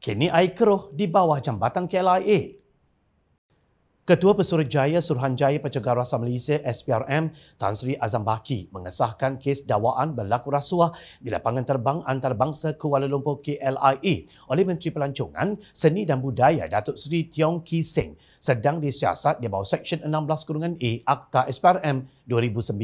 kini air keruh di bawah jambatan KLIA. Ketua Pesuruhjaya Suruhanjaya Pencegahan Rasa Malaysia SPRM Tan Sri Azam Baki mengesahkan kes dawaan berlaku rasuah di lapangan terbang antarabangsa Kuala Lumpur KLIA e oleh Menteri Pelancongan, Seni dan Budaya Datuk Seri Tiong Ki Seng sedang disiasat di bawah Seksyen 16 Kurungan A e, Akta SPRM 2009.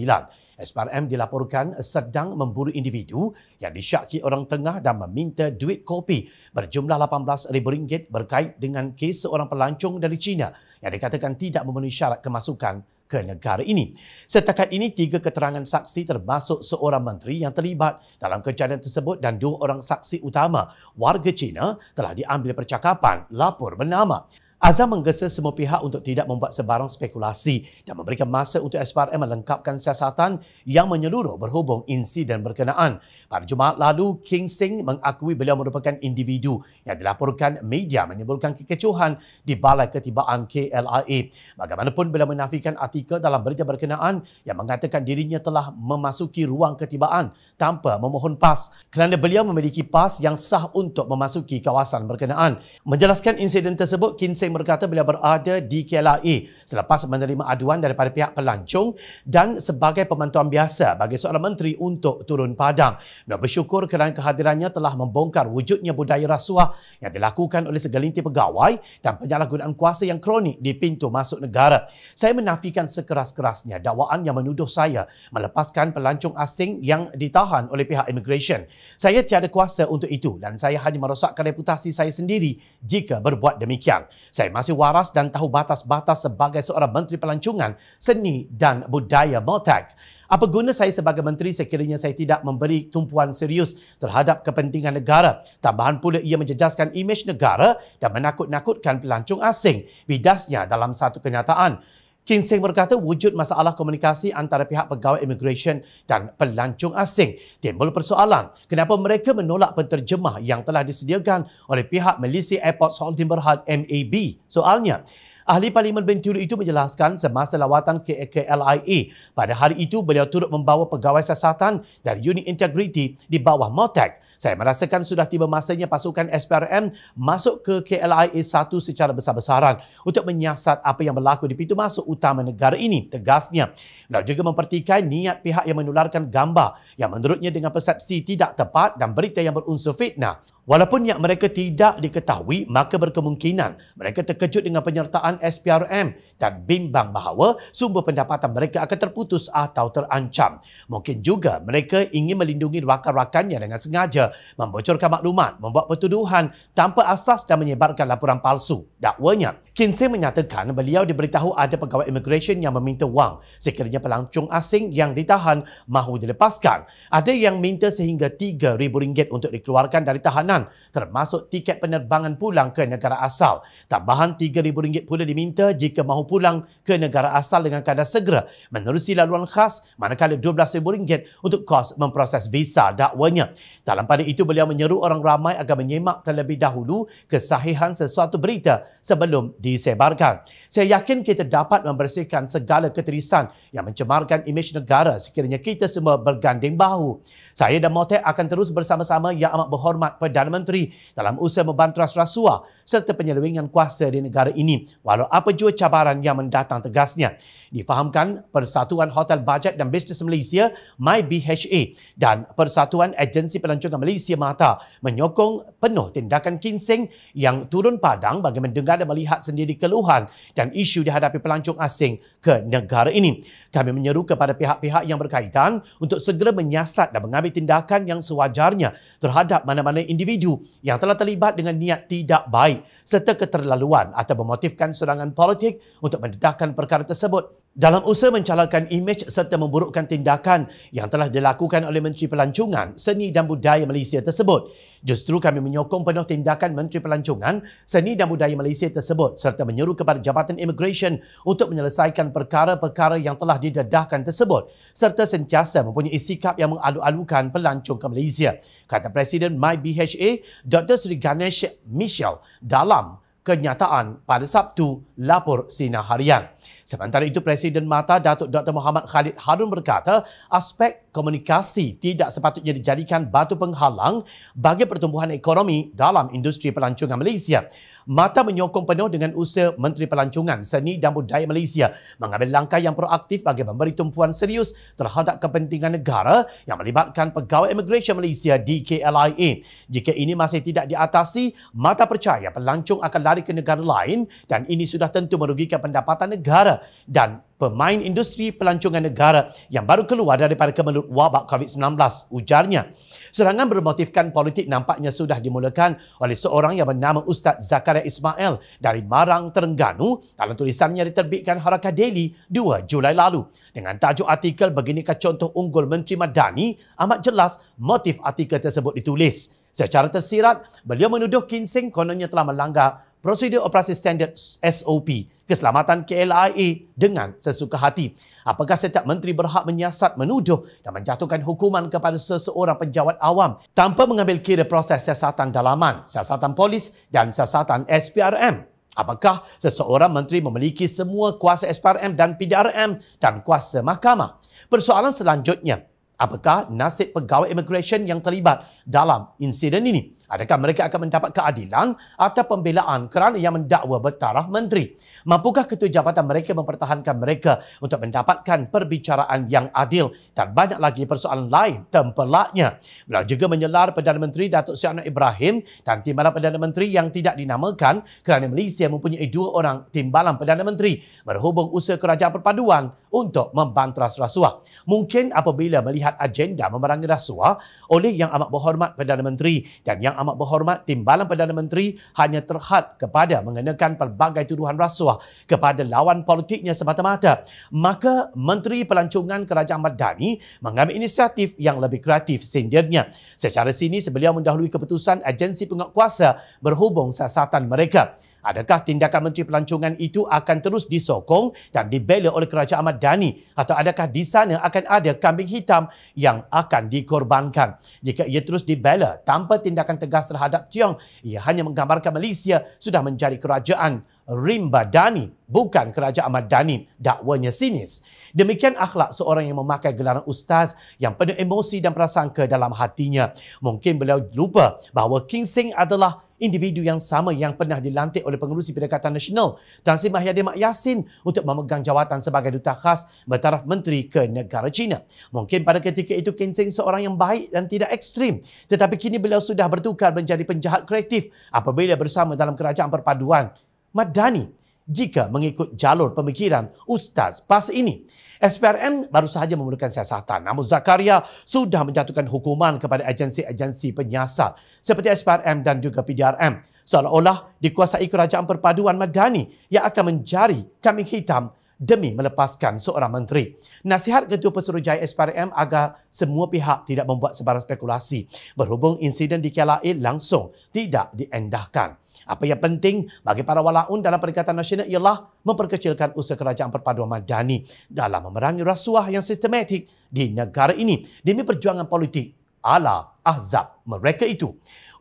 SPRM dilaporkan sedang memburu individu yang disyaki orang tengah dan meminta duit kopi berjumlah rm ringgit berkait dengan kes seorang pelancong dari China yang dikatakan tidak memenuhi syarat kemasukan ke negara ini. Setakat ini, tiga keterangan saksi termasuk seorang menteri yang terlibat dalam kejadian tersebut dan dua orang saksi utama warga China telah diambil percakapan lapor bernama. Azam menggesa semua pihak untuk tidak membuat sebarang spekulasi dan memberikan masa untuk SPRM melengkapkan siasatan yang menyeluruh berhubung insiden berkenaan. Pada Jumaat lalu, King Singh mengakui beliau merupakan individu yang dilaporkan media menyebutkan kekecohan di Balai Ketibaan KLIA. Bagaimanapun, beliau menafikan artikel dalam berita berkenaan yang mengatakan dirinya telah memasuki ruang ketibaan tanpa memohon pas kerana beliau memiliki pas yang sah untuk memasuki kawasan berkenaan. Menjelaskan insiden tersebut, King Singh berkata beliau berada di KLIA selepas menerima aduan daripada pihak pelancong dan sebagai pemantuan biasa bagi seorang menteri untuk turun padang. Beliau bersyukur kerana kehadirannya telah membongkar wujudnya budaya rasuah yang dilakukan oleh segelintir pegawai dan penyalahgunaan kuasa yang kronik di pintu masuk negara. Saya menafikan sekeras-kerasnya dakwaan yang menuduh saya melepaskan pelancong asing yang ditahan oleh pihak immigration. Saya tiada kuasa untuk itu dan saya hanya merosakkan reputasi saya sendiri jika berbuat demikian. Saya masih waras dan tahu batas-batas sebagai seorang Menteri Pelancongan, Seni dan Budaya Maltek. Apa guna saya sebagai Menteri sekiranya saya tidak memberi tumpuan serius terhadap kepentingan negara. Tambahan pula ia menjejaskan imej negara dan menakut-nakutkan pelancong asing. Bidasnya dalam satu kenyataan. Kin Seng berkata wujud masalah komunikasi antara pihak pegawai immigration dan pelancong asing timbul persoalan kenapa mereka menolak penterjemah yang telah disediakan oleh pihak Malaysia Airport Holding Berhad MAB. Soalnya, Ahli Parlimen Bentiu itu menjelaskan semasa lawatan ke KLIA pada hari itu beliau turut membawa pegawai siasatan dari unit integriti di bawah Maltec. Saya merasakan sudah tiba masanya pasukan SPRM masuk ke KLIA satu secara besar-besaran untuk menyiasat apa yang berlaku di pintu masuk utama negara ini, tegasnya. Dan juga mempertikai niat pihak yang menularkan gambar yang menurutnya dengan persepsi tidak tepat dan berita yang berunsur fitnah. Walaupun yang mereka tidak diketahui, maka berkemungkinan mereka terkejut dengan penyertaan SPRM dan bimbang bahawa sumber pendapatan mereka akan terputus atau terancam. Mungkin juga mereka ingin melindungi rakan-rakannya dengan sengaja membocorkan maklumat, membuat pertuduhan tanpa asas dan menyebarkan laporan palsu. Dakwanya, Kinsey menyatakan beliau diberitahu ada pegawai immigration yang meminta wang sekiranya pelancong asing yang ditahan mahu dilepaskan. Ada yang minta sehingga RM3,000 untuk dikeluarkan dari tahanan termasuk tiket penerbangan pulang ke negara asal. Tambahan RM3,000 pula diminta jika mahu pulang ke negara asal dengan kadar segera menerusi laluan khas manakala RM12,000 untuk kos memproses visa dakwanya. Dalam pada itu, beliau menyeru orang ramai agar menyemak terlebih dahulu kesahihan sesuatu berita sebelum disebarkan. Saya yakin kita dapat membersihkan segala keterisan yang mencemarkan imej negara sekiranya kita semua berganding bahu. Saya dan Motek akan terus bersama-sama yang amat berhormat Perdana Menteri dalam usaha membantras rasuah serta penyelewengan kuasa di negara ini. Walau apa jua cabaran yang mendatang tegasnya, difahamkan Persatuan Hotel Budget dan Bisnes Malaysia MyBHA dan Persatuan Agensi Pelancongan Malaysia Mata menyokong penuh tindakan kinseng yang turun padang bagi mendengar dan melihat sendiri keluhan dan isu dihadapi pelancong asing ke negara ini. Kami menyeru kepada pihak-pihak yang berkaitan untuk segera menyiasat dan mengambil tindakan yang sewajarnya terhadap mana-mana individu yang telah terlibat dengan niat tidak baik serta keterlaluan atau bermotifkan serangan politik untuk mendedahkan perkara tersebut. Dalam usaha mencalarkan imej serta memburukkan tindakan yang telah dilakukan oleh Menteri Pelancongan, Seni dan Budaya Malaysia tersebut, justru kami menyokong penuh tindakan Menteri Pelancongan, Seni dan Budaya Malaysia tersebut serta menyeru kepada Jabatan Immigration untuk menyelesaikan perkara-perkara yang telah didedahkan tersebut serta sentiasa mempunyai sikap yang mengalu-alukan pelancong ke Malaysia, kata Presiden MyBHA Dr. Sri Ganesh Michel dalam kenyataan pada Sabtu lapor Sina Harian. Sementara itu Presiden Mata Datuk Dr. Muhammad Khalid Harun berkata aspek komunikasi tidak sepatutnya dijadikan batu penghalang bagi pertumbuhan ekonomi dalam industri pelancongan Malaysia. Mata menyokong penuh dengan usaha Menteri Pelancongan, Seni dan Budaya Malaysia mengambil langkah yang proaktif bagi memberi tumpuan serius terhadap kepentingan negara yang melibatkan pegawai immigration Malaysia di KLIA. Jika ini masih tidak diatasi, mata percaya pelancong akan lari ke negara lain dan ini sudah tentu merugikan pendapatan negara dan pemain industri pelancongan negara yang baru keluar daripada kemelut wabak COVID-19, ujarnya. Serangan bermotifkan politik nampaknya sudah dimulakan oleh seorang yang bernama Ustaz Zakaria Ismail dari Marang, Terengganu dalam tulisannya diterbitkan Harakah Daily 2 Julai lalu. Dengan tajuk artikel Beginikah Contoh Unggul Menteri Madani, amat jelas motif artikel tersebut ditulis. Secara tersirat, beliau menuduh Kinsing kononnya telah melanggar prosedur operasi standard SOP keselamatan KLIA dengan sesuka hati. Apakah setiap menteri berhak menyiasat menuduh dan menjatuhkan hukuman kepada seseorang penjawat awam tanpa mengambil kira proses siasatan dalaman, siasatan polis dan siasatan SPRM? Apakah seseorang menteri memiliki semua kuasa SPRM dan PDRM dan kuasa mahkamah? Persoalan selanjutnya, Apakah nasib pegawai immigration yang terlibat dalam insiden ini? Adakah mereka akan mendapat keadilan atau pembelaan kerana yang mendakwa bertaraf menteri? Mampukah ketua jabatan mereka mempertahankan mereka untuk mendapatkan perbicaraan yang adil dan banyak lagi persoalan lain tempelaknya? Beliau juga menyelar Perdana Menteri Datuk Seri Anwar Ibrahim dan timbalan Perdana Menteri yang tidak dinamakan kerana Malaysia mempunyai dua orang timbalan Perdana Menteri berhubung usaha kerajaan perpaduan untuk membantras rasuah. Mungkin apabila melihat agenda memerangi rasuah oleh Yang Amat Berhormat Perdana Menteri dan Yang Amat Berhormat Timbalan Perdana Menteri hanya terhad kepada mengenakan pelbagai tuduhan rasuah kepada lawan politiknya semata-mata, maka Menteri Pelancongan Kerajaan Madani mengambil inisiatif yang lebih kreatif sendirinya. Secara sini, sebeliau mendahului keputusan agensi penguatkuasa berhubung sasatan mereka. Adakah tindakan Menteri Pelancongan itu akan terus disokong dan dibela oleh Kerajaan Ahmad Dhani atau adakah di sana akan ada kambing hitam yang akan dikorbankan? Jika ia terus dibela tanpa tindakan tegas terhadap Tiong, ia hanya menggambarkan Malaysia sudah menjadi kerajaan rimba dani bukan kerajaan madani dakwanya sinis demikian akhlak seorang yang memakai gelaran ustaz yang penuh emosi dan perasaan ke dalam hatinya mungkin beliau lupa bahawa king sing adalah individu yang sama yang pernah dilantik oleh pengurusi Pendekatan Nasional Tan Sri Mahyadi Mak Yassin untuk memegang jawatan sebagai duta khas bertaraf menteri ke negara China. Mungkin pada ketika itu King Seng seorang yang baik dan tidak ekstrim tetapi kini beliau sudah bertukar menjadi penjahat kreatif apabila bersama dalam kerajaan perpaduan Madani jika mengikut jalur pemikiran Ustaz Pas ini. SPRM baru sahaja memulakan siasatan namun Zakaria sudah menjatuhkan hukuman kepada agensi-agensi penyiasat seperti SPRM dan juga PDRM seolah-olah dikuasai kerajaan perpaduan Madani yang akan mencari kambing hitam demi melepaskan seorang menteri. Nasihat Ketua Pesuruhjaya SPRM agar semua pihak tidak membuat sebarang spekulasi berhubung insiden di KLIA langsung tidak diendahkan. Apa yang penting bagi para walaun dalam Perikatan Nasional ialah memperkecilkan usaha Kerajaan Perpaduan Madani dalam memerangi rasuah yang sistematik di negara ini demi perjuangan politik ala ahzab mereka itu.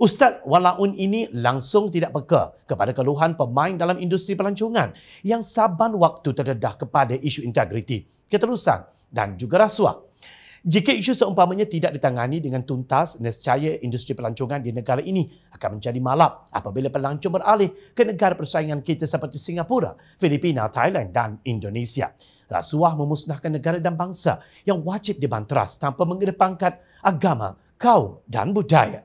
Ustaz Walaun ini langsung tidak peka kepada keluhan pemain dalam industri pelancongan yang saban waktu terdedah kepada isu integriti, keterusan dan juga rasuah. Jika isu seumpamanya tidak ditangani dengan tuntas, nescaya industri pelancongan di negara ini akan menjadi malap apabila pelancong beralih ke negara persaingan kita seperti Singapura, Filipina, Thailand dan Indonesia rasuah memusnahkan negara dan bangsa yang wajib dibanteras tanpa mengedepankan agama, kaum dan budaya.